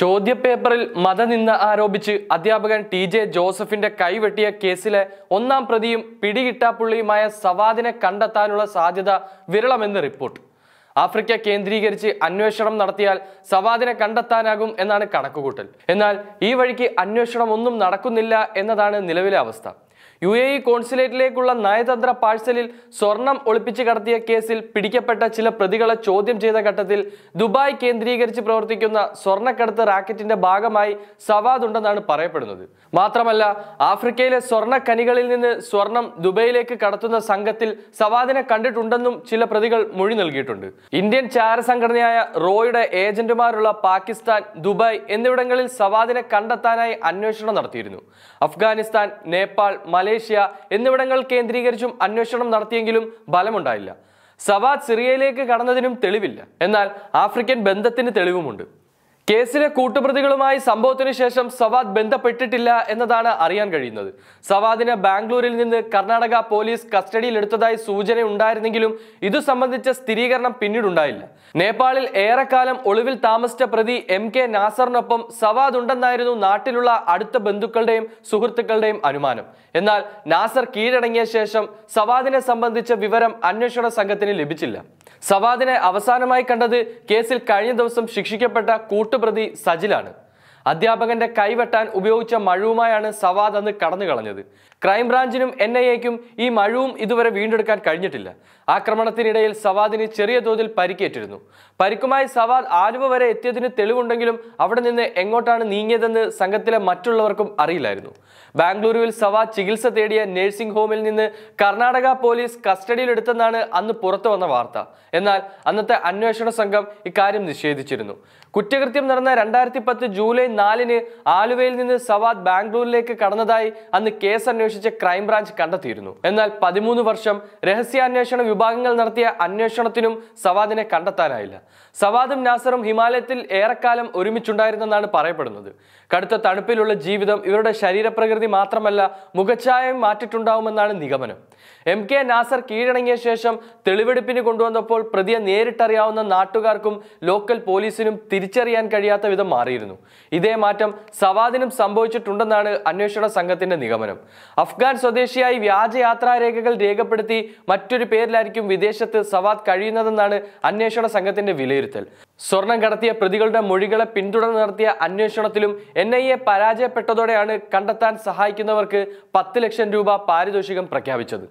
ചോദ്യപേപ്പറിൽ മതനിന്ന് ആരോപിച്ച് അധ്യാപകൻ T J ജോസഫിന്റെ കൈവെട്ടിയ കേസിലെ ഒന്നാം പ്രതിയും പിടികിട്ടാപ്പുള്ളിയുമായ സവാദിനെ കണ്ടെത്താനുള്ള സാധ്യത വിരളമെന്ന് റിപ്പോർട്ട് ആഫ്രിക്ക കേന്ദ്രീകരിച്ച് അന്വേഷണം നടത്തിയാൽ സവാദിനെ കണ്ടെത്താനാകും എന്നാണ് കണക്കുകൂട്ടൽ എന്നാൽ ഈ വഴിക്ക് അന്വേഷണം ഒന്നും നടക്കുന്നില്ല എന്നതാണ് നിലവിലെ അവസ്ഥ യു എ ഇ കോൺസുലേറ്റിലേക്കുള്ള നയതന്ത്ര പാഴ്സലിൽ സ്വർണം ഒളിപ്പിച്ച് കടത്തിയ കേസിൽ പിടിക്കപ്പെട്ട ചില പ്രതികളെ ചോദ്യം ചെയ്ത ഘട്ടത്തിൽ ദുബായ് കേന്ദ്രീകരിച്ച് പ്രവർത്തിക്കുന്ന സ്വർണ്ണക്കടത്ത് റാക്കറ്റിന്റെ ഭാഗമായി സവാദ് ഉണ്ടെന്നാണ് പറയപ്പെടുന്നത് മാത്രമല്ല ആഫ്രിക്കയിലെ സ്വർണ്ണക്കനികളിൽ നിന്ന് സ്വർണം ദുബൈയിലേക്ക് കടത്തുന്ന സംഘത്തിൽ സവാദിനെ കണ്ടിട്ടുണ്ടെന്നും ചില പ്രതികൾ മൊഴി നൽകിയിട്ടുണ്ട് ഇന്ത്യൻ ചാര സംഘടനയായ റോയുടെ ഏജന്റുമാരുള്ള പാകിസ്ഥാൻ ദുബായ് എന്നിവിടങ്ങളിൽ സവാദിനെ കണ്ടെത്താനായി അന്വേഷണം നടത്തിയിരുന്നു അഫ്ഗാനിസ്ഥാൻ നേപ്പാൾ മലേഷ്യ മലേഷ്യ എന്നിവിടങ്ങൾ കേന്ദ്രീകരിച്ചും അന്വേഷണം നടത്തിയെങ്കിലും ഫലമുണ്ടായില്ല സവാദ് സിറിയയിലേക്ക് കടന്നതിനും തെളിവില്ല എന്നാൽ ആഫ്രിക്കൻ ബന്ധത്തിന് തെളിവുമുണ്ട് കേസിലെ കൂട്ടുപ്രതികളുമായി സംഭവത്തിന് ശേഷം സവാദ് ബന്ധപ്പെട്ടിട്ടില്ല എന്നതാണ് അറിയാൻ കഴിയുന്നത് സവാദിനെ ബാംഗ്ലൂരിൽ നിന്ന് കർണാടക പോലീസ് കസ്റ്റഡിയിലെടുത്തതായി സൂചനയുണ്ടായിരുന്നെങ്കിലും ഇതു സംബന്ധിച്ച സ്ഥിരീകരണം പിന്നീടുണ്ടായില്ല നേപ്പാളിൽ ഏറെക്കാലം ഒളിവിൽ താമസിച്ച പ്രതി എം കെ നാസറിനൊപ്പം സവാദ് ഉണ്ടെന്നായിരുന്നു നാട്ടിലുള്ള അടുത്ത ബന്ധുക്കളുടെയും സുഹൃത്തുക്കളുടെയും അനുമാനം എന്നാൽ നാസർ കീഴടങ്ങിയ ശേഷം സവാദിനെ സംബന്ധിച്ച വിവരം അന്വേഷണ സംഘത്തിന് ലഭിച്ചില്ല സവാദിനെ അവസാനമായി കണ്ടത് കേസിൽ കഴിഞ്ഞ ദിവസം ശിക്ഷിക്കപ്പെട്ട കൂട്ടുപ്രതി സജിലാണ് അധ്യാപകന്റെ കൈവെട്ടാൻ ഉപയോഗിച്ച മഴുവുമായാണ് സവാദ് അന്ന് കടന്നു ക്രൈംബ്രാഞ്ചിനും എൻ ഐ എക്കും ഈ മഴുവും ഇതുവരെ വീണ്ടെടുക്കാൻ കഴിഞ്ഞിട്ടില്ല ആക്രമണത്തിനിടയിൽ സവാദിന് ചെറിയ തോതിൽ പരിക്കേറ്റിരുന്നു പരിക്കുമായി സവാദ് ആലുവ വരെ എത്തിയതിന് തെളിവുണ്ടെങ്കിലും അവിടെ നിന്ന് എങ്ങോട്ടാണ് നീങ്ങിയതെന്ന് സംഘത്തിലെ മറ്റുള്ളവർക്കും അറിയില്ലായിരുന്നു ബാംഗ്ലൂരുവിൽ സവാദ് ചികിത്സ തേടിയ നഴ്സിംഗ് ഹോമിൽ നിന്ന് കർണാടക പോലീസ് കസ്റ്റഡിയിലെടുത്തെന്നാണ് അന്ന് പുറത്തു വന്ന വാർത്ത എന്നാൽ അന്നത്തെ അന്വേഷണ സംഘം ഇക്കാര്യം നിഷേധിച്ചിരുന്നു കുറ്റകൃത്യം നടന്ന രണ്ടായിരത്തി പത്ത് ജൂലൈ നാലിന് ആലുവയിൽ നിന്ന് സവാദ് ബാംഗ്ലൂരിലേക്ക് കടന്നതായി അന്ന് കേസ് അന്വേഷിച്ചു അന്വേഷിച്ച് ക്രൈംബ്രാഞ്ച് കണ്ടെത്തിയിരുന്നു എന്നാൽ പതിമൂന്ന് വർഷം രഹസ്യാന്വേഷണ വിഭാഗങ്ങൾ നടത്തിയ അന്വേഷണത്തിനും സവാദിനെ കണ്ടെത്താനായില്ല സവാദും നാസറും ഹിമാലയത്തിൽ ഏറെക്കാലം ഒരുമിച്ചുണ്ടായിരുന്നെന്നാണ് പറയപ്പെടുന്നത് കടുത്ത തണുപ്പിലുള്ള ജീവിതം ഇവരുടെ ശരീരപ്രകൃതി മാത്രമല്ല മുഖച്ഛായയും മാറ്റിട്ടുണ്ടാവുമെന്നാണ് നിഗമനം എം കെ നാസർ കീഴടങ്ങിയ ശേഷം തെളിവെടുപ്പിന് കൊണ്ടുവന്നപ്പോൾ പ്രതിയെ നേരിട്ടറിയാവുന്ന നാട്ടുകാർക്കും ലോക്കൽ പോലീസിനും തിരിച്ചറിയാൻ കഴിയാത്ത വിധം മാറിയിരുന്നു ഇതേ മാറ്റം സവാദിനും സംഭവിച്ചിട്ടുണ്ടെന്നാണ് അന്വേഷണ സംഘത്തിന്റെ നിഗമനം അഫ്ഗാൻ സ്വദേശിയായി വ്യാജ യാത്രാരേഖകൾ രേഖപ്പെടുത്തി മറ്റൊരു പേരിലായിരിക്കും വിദേശത്ത് സവാദ് കഴിയുന്നതെന്നാണ് അന്വേഷണ സംഘത്തിന്റെ വിലയിരുത്തൽ സ്വർണം കടത്തിയ പ്രതികളുടെ മൊഴികളെ പിന്തുടർന്ന് നടത്തിയ അന്വേഷണത്തിലും എൻ ഐ എ പരാജയപ്പെട്ടതോടെയാണ് കണ്ടെത്താൻ സഹായിക്കുന്നവർക്ക് പത്ത് ലക്ഷം രൂപ പാരിതോഷികം പ്രഖ്യാപിച്ചത്